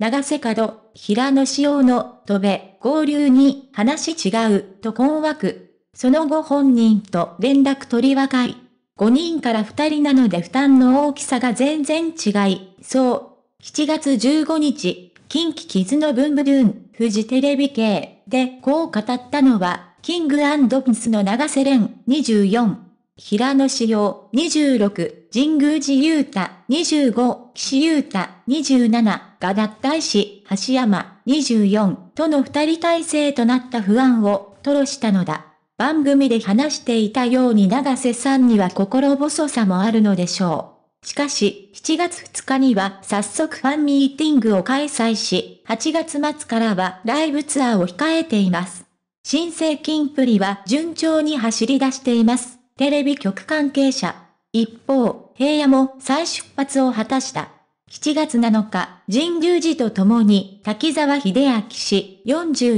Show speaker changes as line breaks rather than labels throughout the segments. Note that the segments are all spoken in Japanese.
長瀬角、平野紫耀の、戸部、合流に、話違う、と困惑。その後本人と連絡取り分かい。5人から2人なので負担の大きさが全然違い、そう。7月15日、近畿傷のブンブルーン、富士テレビ系でこう語ったのは、キングピスの長瀬廉24、平野紫耀26、神宮寺勇太25、岸勇太27、が脱退し、橋山24との二人体制となった不安を吐露したのだ。番組で話していたように長瀬さんには心細さもあるのでしょう。しかし、7月2日には早速ファンミーティングを開催し、8月末からはライブツアーを控えています。新生金プリは順調に走り出しています。テレビ局関係者。一方、平野も再出発を果たした。7月7日、神宮寺と共に、滝沢秀明氏41、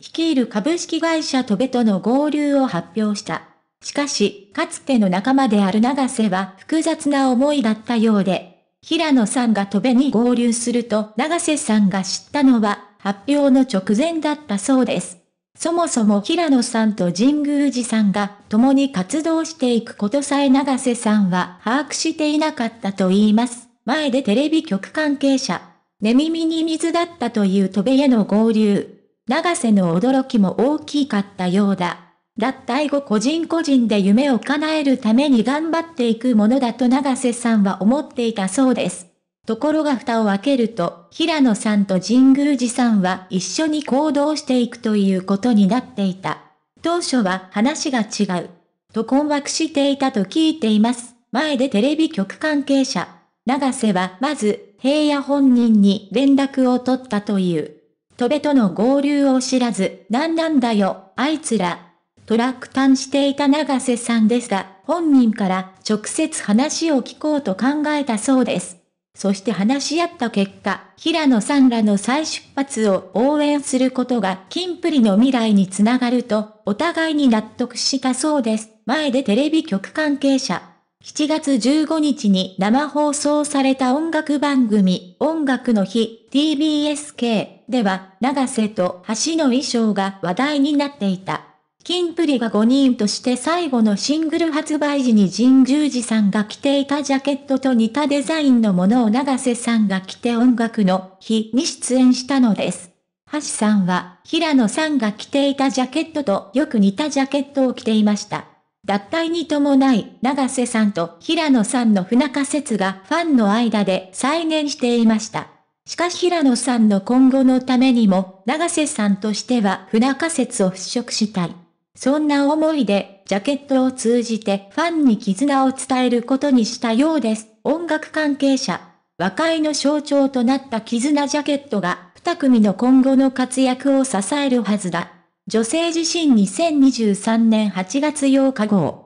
率いる株式会社トベとの合流を発表した。しかし、かつての仲間である長瀬は複雑な思いだったようで、平野さんがトベに合流すると長瀬さんが知ったのは、発表の直前だったそうです。そもそも平野さんと神宮寺さんが共に活動していくことさえ長瀬さんは把握していなかったと言います。前でテレビ局関係者、寝耳に水だったという戸辺への合流。長瀬の驚きも大きかったようだ。脱退後個人個人で夢を叶えるために頑張っていくものだと長瀬さんは思っていたそうです。ところが蓋を開けると、平野さんと神宮寺さんは一緒に行動していくということになっていた。当初は話が違う。と困惑していたと聞いています。前でテレビ局関係者。長瀬はまず、平野本人に連絡を取ったという。戸部との合流を知らず、何なんだよ、あいつら。と落胆していた長瀬さんですが、本人から直接話を聞こうと考えたそうです。そして話し合った結果、平野さんらの再出発を応援することが金プリの未来につながると、お互いに納得したそうです。前でテレビ局関係者、7月15日に生放送された音楽番組、音楽の日 TBSK では、長瀬と橋の衣装が話題になっていた。キンプリが5人として最後のシングル発売時に神十寺さんが着ていたジャケットと似たデザインのものを長瀬さんが着て音楽の日に出演したのです。橋さんは、平野さんが着ていたジャケットとよく似たジャケットを着ていました。脱退に伴い、長瀬さんと平野さんの不仲説がファンの間で再現していました。しかし平野さんの今後のためにも、長瀬さんとしては不仲説を払拭したい。そんな思いで、ジャケットを通じてファンに絆を伝えることにしたようです。音楽関係者。和解の象徴となった絆ジャケットが、二組の今後の活躍を支えるはずだ。女性自身2023年8月8日号。